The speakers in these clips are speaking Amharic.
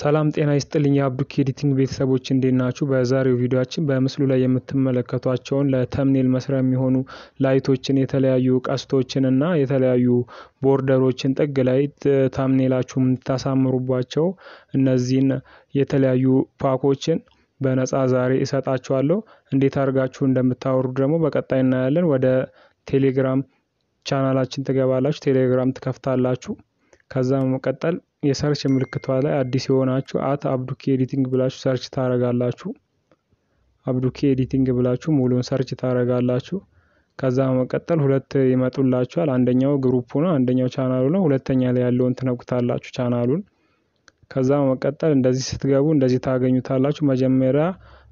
ሰላም ጤና ይስጥልኝ የአብዱኪ ኤዲቲንግ ቤተሰቦች እንዴት ናችሁ? በዛሬው ቪዲዮችን በምስሉ ላይ የምትመለከቷቸውን ለተምኔል መስሪያ የሚሆኑ ላይቶችን፣ የተለያዩ ቀስቶችን እና የተለያዩ ቦርደሮችን ጥግ ላይ ተምኔላችሁ የምታሳምሩባቸው እነዚህን የተለያዩ ፓኮችን በነፃ ዛሬ እሰጣችኋለሁ። እንዴት አድርጋችሁ እንደምታወርዱ ደግሞ በቀጣይ እናያለን። ወደ ቴሌግራም ቻናላችን ትገባላችሁ፣ ቴሌግራም ትከፍታላችሁ። ከዛ በመቀጠል የሰርች ምልክቷ ላይ አዲስ የሆናችሁ አት አብዱኪ ኤዲቲንግ ብላችሁ ሰርች ታረጋላችሁ። አብዱኪ ኤዲቲንግ ብላችሁ ሙሉን ሰርች ታረጋላችሁ። ከዛ በመቀጠል ሁለት ይመጡላችኋል። አንደኛው ግሩፑ ነው፣ አንደኛው ቻናሉ ነው። ሁለተኛ ላይ ያለውን ትነኩታላችሁ ቻናሉን። ከዛ በመቀጠል እንደዚህ ስትገቡ እንደዚህ ታገኙታላችሁ። መጀመሪያ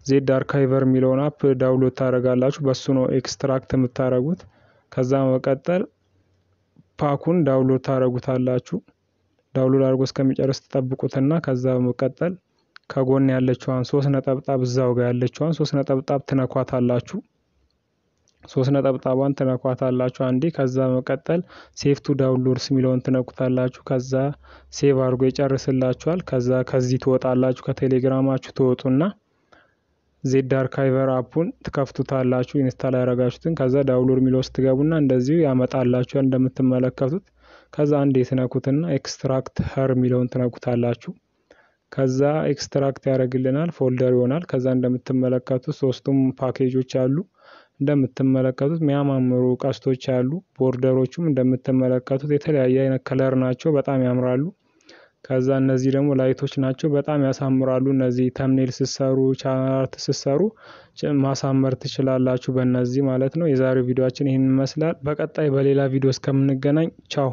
ዜድ አርካይቨር የሚለውን አፕ ዳውንሎድ ታደረጋላችሁ። በሱ ነው ኤክስትራክት የምታደረጉት። ከዛ በመቀጠል ፓኩን ዳውንሎድ ታደረጉታላችሁ። ዳውንሎድ አድርጎ እስከሚጨርስ ትጠብቁትና ከዛ በመቀጠል ከጎን ያለችዋን ሶስት ነጠብጣብ እዛው ጋር ያለችዋን ሶስት ነጠብጣብ ትነኳታላችሁ። ሶስት ነጠብጣቧን ትነኳታላችሁ አንዴ። ከዛ በመቀጠል ሴፍቱ ቱ ዳውንሎድስ የሚለውን ትነኩታላችሁ። ከዛ ሴቭ አድርጎ ይጨርስላችኋል። ከዛ ከዚህ ትወጣላችሁ። ከቴሌግራማችሁ ትወጡና ዜድ አርካይቨር አፑን ትከፍቱታላችሁ። ኢንስታል ያረጋችሁትን። ከዛ ዳውንሎድ የሚለው ስትገቡና እንደዚሁ ያመጣላችኋል እንደምትመለከቱት ከዛ አንዴ ትነኩትና ኤክስትራክት ሀር የሚለውን ትነኩታላችሁ። ከዛ ኤክስትራክት ያደርግልናል ፎልደር ይሆናል። ከዛ እንደምትመለከቱት ሶስቱም ፓኬጆች አሉ። እንደምትመለከቱት የሚያማምሩ ቀስቶች አሉ። ቦርደሮቹም እንደምትመለከቱት የተለያየ አይነት ከለር ናቸው። በጣም ያምራሉ። ከዛ እነዚህ ደግሞ ላይቶች ናቸው። በጣም ያሳምራሉ። እነዚህ ተምኔል ስሰሩ፣ ቻርት ስሰሩ ማሳመር ትችላላችሁ በእነዚህ ማለት ነው። የዛሬው ቪዲዮችን ይህን ይመስላል። በቀጣይ በሌላ ቪዲዮ እስከምንገናኝ ቻው።